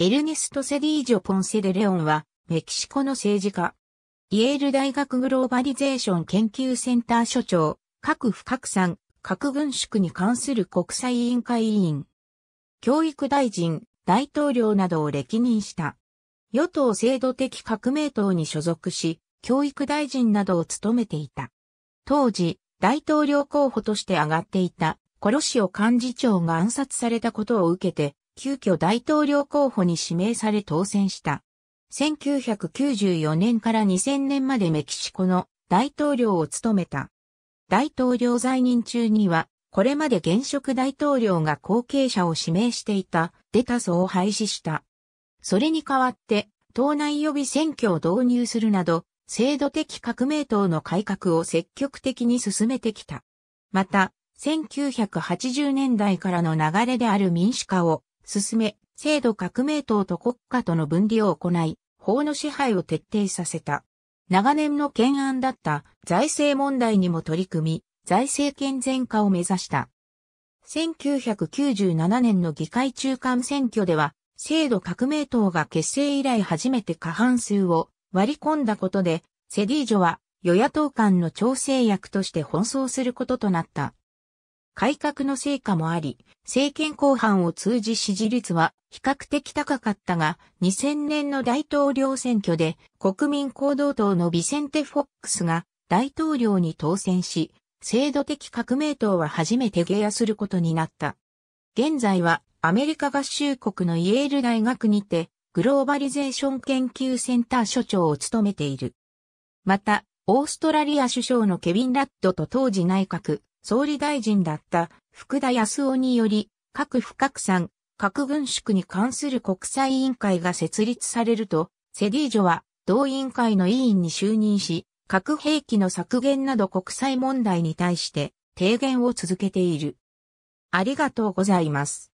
エルネスト・セディージョ・ポンセデレオンは、メキシコの政治家。イェール大学グローバリゼーション研究センター所長、核不拡散、核軍縮に関する国際委員会委員。教育大臣、大統領などを歴任した。与党制度的革命党に所属し、教育大臣などを務めていた。当時、大統領候補として挙がっていた、コロシオ幹事長が暗殺されたことを受けて、急遽大統領候補に指名され当選した。1994年から2000年までメキシコの大統領を務めた。大統領在任中には、これまで現職大統領が後継者を指名していたデタソを廃止した。それに代わって、党内予備選挙を導入するなど、制度的革命党の改革を積極的に進めてきた。また、1980年代からの流れである民主化を進め、制度革命党と国家との分離を行い、法の支配を徹底させた。長年の懸案だった財政問題にも取り組み、財政健全化を目指した。1997年の議会中間選挙では、制度革命党が結成以来初めて過半数を割り込んだことで、セディージョは与野党間の調整役として奔走することとなった。改革の成果もあり、政権後半を通じ支持率は比較的高かったが、2000年の大統領選挙で国民行動党のビセンテ・フォックスが大統領に当選し、制度的革命党は初めて下野することになった。現在はアメリカ合衆国のイェール大学にてグローバリゼーション研究センター所長を務めている。また、オーストラリア首相のケビン・ラッドと当時内閣総理大臣だった福田康夫により、核不拡散、核軍縮に関する国際委員会が設立されると、セディージョは同委員会の委員に就任し、核兵器の削減など国際問題に対して提言を続けている。ありがとうございます。